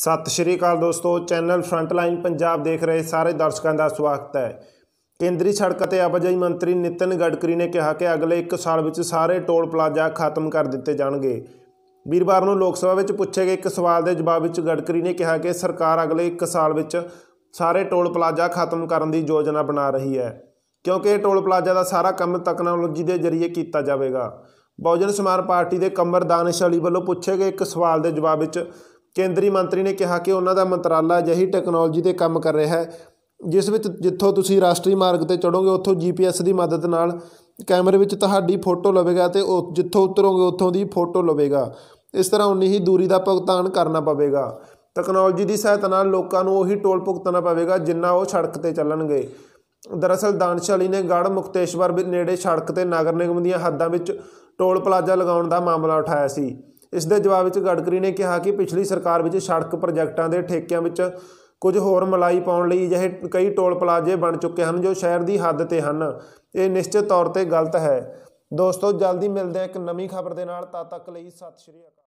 ਸਤਿ ਸ਼੍ਰੀ ਅਕਾਲ ਦੋਸਤੋ channel frontline Punjab ਦੇਖ ਰਹੇ ਸਾਰੇ ਦਰਸ਼ਕਾਂ ਦਾ ਸਵਾਗਤ ਹੈ ਕੇਂਦਰੀ ਸੜਕ ਅਤੇ ਆਵਾਜਾਈ ਮੰਤਰੀ ਨਿਤਿਨ ਗਡਕਰੀ ਨੇ ਕਿਹਾ ਕਿ ਅਗਲੇ 1 ਸਾਲ ਵਿੱਚ ਸਾਰੇ ਟੋਲ ਪਲਾਜ਼ਾ ਖਤਮ ਕਰ ਦਿੱਤੇ ਜਾਣਗੇ ਵੀਰਵਾਰ ਨੂੰ ਲੋਕ ਸਭਾ ਵਿੱਚ ਪੁੱਛੇ ਗਏ ਇੱਕ ਸਵਾਲ ਦੇ ਜਵਾਬ ਵਿੱਚ ਗਡਕਰੀ ਨੇ ਕਿਹਾ ਕਿ ਸਰਕਾਰ ਅਗਲੇ 1 ਸਾਲ ਵਿੱਚ ਸਾਰੇ ਟੋਲ ਪਲਾਜ਼ਾ ਖਤਮ ਕਰਨ ਦੀ ਯੋਜਨਾ ਬਣਾ ਰਹੀ ਹੈ ਕਿਉਂਕਿ ਇਹ ਟੋਲ ਪਲਾਜ਼ਾ ਦਾ ਸਾਰਾ ਕੰਮ ਤਕਨਾਲੋਜੀ ਦੇ ਜ਼ਰੀਏ ਕੀਤਾ ਜਾਵੇਗਾ ਬਹੁਜਨ ਸਮਾਰ ਪਾਰਟੀ ਦੇ ਕਮਰ ਦਾਨਿਸ਼ ਅਲੀ ਵੱਲੋਂ ਪੁੱਛੇ ਗਏ ਇੱਕ ਸਵਾਲ ਦੇ ਜਵਾਬ ਵਿੱਚ ਕੇਂਦਰੀ ਮੰਤਰੀ ਨੇ ਕਿਹਾ ਕਿ ਉਹਨਾਂ ਦਾ ਮੰਤਰਾਲਾ ਅਜਿਹੀ ਟੈਕਨੋਲੋਜੀ ਤੇ ਕੰਮ ਕਰ ਰਿਹਾ ਹੈ ਜਿਸ ਵਿੱਚ ਜਿੱਥੋਂ ਤੁਸੀਂ ਰਾਸ਼ਟਰੀ ਮਾਰਗ ਤੇ ਚੜੋਗੇ ਉੱਥੋਂ ਜੀਪੀਐਸ ਦੀ ਮਦਦ ਨਾਲ ਕੈਮਰੇ ਵਿੱਚ ਤੁਹਾਡੀ ਫੋਟੋ ਲਵੇਗਾ ਤੇ ਜਿੱਥੋਂ ਉਤਰੋਗੇ ਉੱਥੋਂ ਦੀ ਫੋਟੋ ਲਵੇਗਾ ਇਸ ਤਰ੍ਹਾਂ ਉਨੀ ਹੀ ਦੂਰੀ ਦਾ ਭੁਗਤਾਨ ਕਰਨਾ ਪਵੇਗਾ ਟੈਕਨੋਲੋਜੀ ਦੀ ਸਹਾਇਤਾ ਨਾਲ ਲੋਕਾਂ ਨੂੰ ਉਹੀ ਟੋਲ ਭੁਗਤਣਾ ਪਵੇਗਾ ਜਿੰਨਾ ਉਹ ਸੜਕ ਤੇ ਚੱਲਣਗੇ ਦਰਅਸਲ ਦਾਨਸ਼ਾਲੀ ਨੇ ਗੜ ਮੁਕਤੇਸ਼ਵਰ ਨੇੜੇ ਸੜਕ ਤੇ ਨਗਰ ਨਿਗਮ ਦੀਆਂ ਹੱਦਾਂ ਵਿੱਚ ਟੋਲ ਪਲਾਜ਼ਾ ਲਗਾਉਣ ਦਾ ਮਾਮਲਾ ਉਠਾਇਆ ਸੀ ਇਸ ਦੇ ਜਵਾਬ ਵਿੱਚ ਗੜਕਰੀ ਨੇ ਕਿਹਾ ਕਿ ਪਿਛਲੀ ਸਰਕਾਰ ਵਿੱਚ ਸੜਕ ਪ੍ਰੋਜੈਕਟਾਂ ਦੇ ਠੇਕਿਆਂ ਵਿੱਚ ਕੁਝ ਹੋਰ ਮਲਾਈ ਪਾਉਣ ਲਈ ਜਿਹੇ ਕਈ ਟੋਲ ਪਲਾਜ਼ੇ ਬਣ ਚੁੱਕੇ ਹਨ ਜੋ ਸ਼ਹਿਰ ਦੀ ਹੱਦ ਤੇ ਹਨ ਇਹ ਨਿਸ਼ਚਿਤ ਤੌਰ ਤੇ ਗਲਤ ਹੈ ਦੋਸਤੋ ਜਲਦੀ ਮਿਲਦੇ ਹਾਂ ਇੱਕ ਨਵੀਂ ਖਬਰ ਦੇ ਨਾਲ ਤਦ ਤੱਕ ਲਈ ਸਤਿ ਸ਼੍ਰੀ ਅਕਾਲ